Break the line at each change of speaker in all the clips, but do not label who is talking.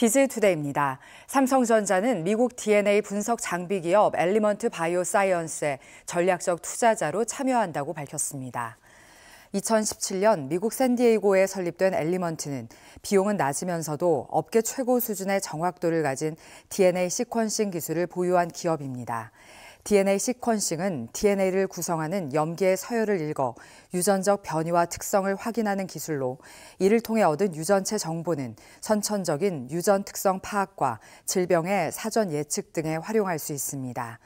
비즈투데이입니다. 삼성전자는 미국 DNA 분석 장비 기업 엘리먼트 바이오 사이언스에 전략적 투자자로 참여한다고 밝혔습니다. 2017년 미국 샌디에이고에 설립된 엘리먼트는 비용은 낮으면서도 업계 최고 수준의 정확도를 가진 DNA 시퀀싱 기술을 보유한 기업입니다. DNA 시퀀싱은 DNA를 구성하는 염기의 서열을 읽어 유전적 변이와 특성을 확인하는 기술로 이를 통해 얻은 유전체 정보는 선천적인 유전 특성 파악과 질병의 사전 예측 등에 활용할 수 있습니다.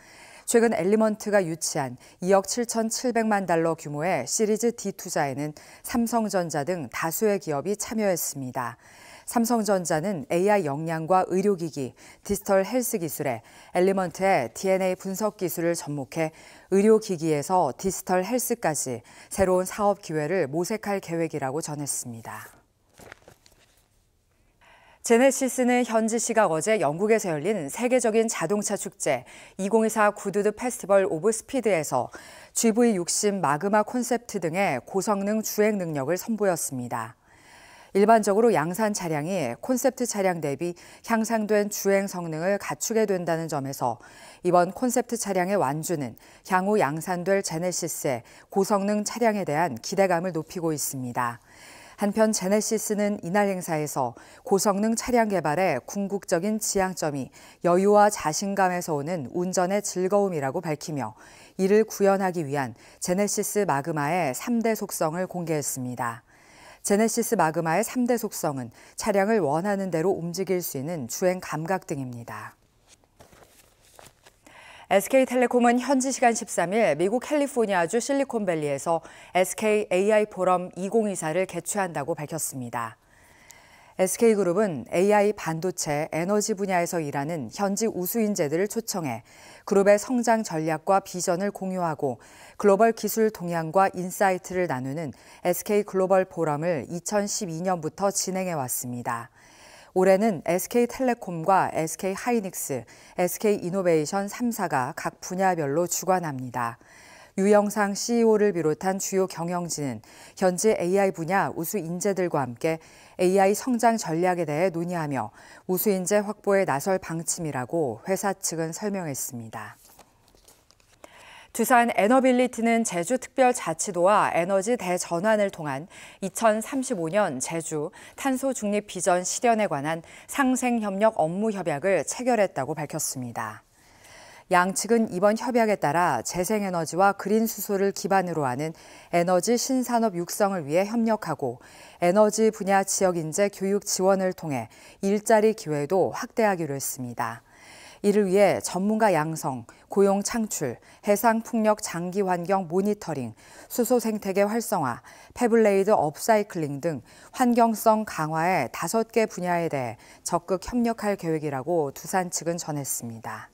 최근 엘리먼트가 유치한 2억 7,700만 달러 규모의 시리즈 D 투자에는 삼성전자 등 다수의 기업이 참여했습니다. 삼성전자는 AI 역량과 의료기기, 디지털 헬스 기술에 엘리먼트의 DNA 분석 기술을 접목해 의료기기에서 디지털 헬스까지 새로운 사업 기회를 모색할 계획이라고 전했습니다. 제네시스는 현지 시각 어제 영국에서 열린 세계적인 자동차 축제 2024 구두드 페스티벌 오브 스피드에서 GV60 마그마 콘셉트 등의 고성능 주행 능력을 선보였습니다. 일반적으로 양산 차량이 콘셉트 차량 대비 향상된 주행 성능을 갖추게 된다는 점에서 이번 콘셉트 차량의 완주는 향후 양산될 제네시스의 고성능 차량에 대한 기대감을 높이고 있습니다. 한편 제네시스는 이날 행사에서 고성능 차량 개발의 궁극적인 지향점이 여유와 자신감에서 오는 운전의 즐거움이라고 밝히며 이를 구현하기 위한 제네시스 마그마의 3대 속성을 공개했습니다. 제네시스 마그마의 3대 속성은 차량을 원하는 대로 움직일 수 있는 주행 감각 등입니다. SK텔레콤은 현지 시간 13일 미국 캘리포니아주 실리콘밸리에서 SK AI 포럼 2024를 개최한다고 밝혔습니다. SK그룹은 AI 반도체, 에너지 분야에서 일하는 현지 우수 인재들을 초청해 그룹의 성장 전략과 비전을 공유하고 글로벌 기술 동향과 인사이트를 나누는 SK 글로벌 포럼을 2012년부터 진행해 왔습니다. 올해는 SK텔레콤과 SK하이닉스, SK이노베이션 3사가 각 분야별로 주관합니다. 유영상 CEO를 비롯한 주요 경영진은 현재 AI 분야 우수 인재들과 함께 AI 성장 전략에 대해 논의하며 우수 인재 확보에 나설 방침이라고 회사 측은 설명했습니다. 두산 에너빌리티는 제주 특별자치도와 에너지 대전환을 통한 2035년 제주 탄소 중립 비전 실현에 관한 상생 협력 업무 협약을 체결했다고 밝혔습니다. 양측은 이번 협약에 따라 재생에너지와 그린 수소를 기반으로 하는 에너지 신산업 육성을 위해 협력하고 에너지 분야 지역 인재 교육 지원을 통해 일자리 기회도 확대하기로 했습니다. 이를 위해 전문가 양성, 고용 창출, 해상 풍력 장기 환경 모니터링, 수소 생태계 활성화, 페블레이드 업사이클링 등 환경성 강화의 다섯 개 분야에 대해 적극 협력할 계획이라고 두산 측은 전했습니다.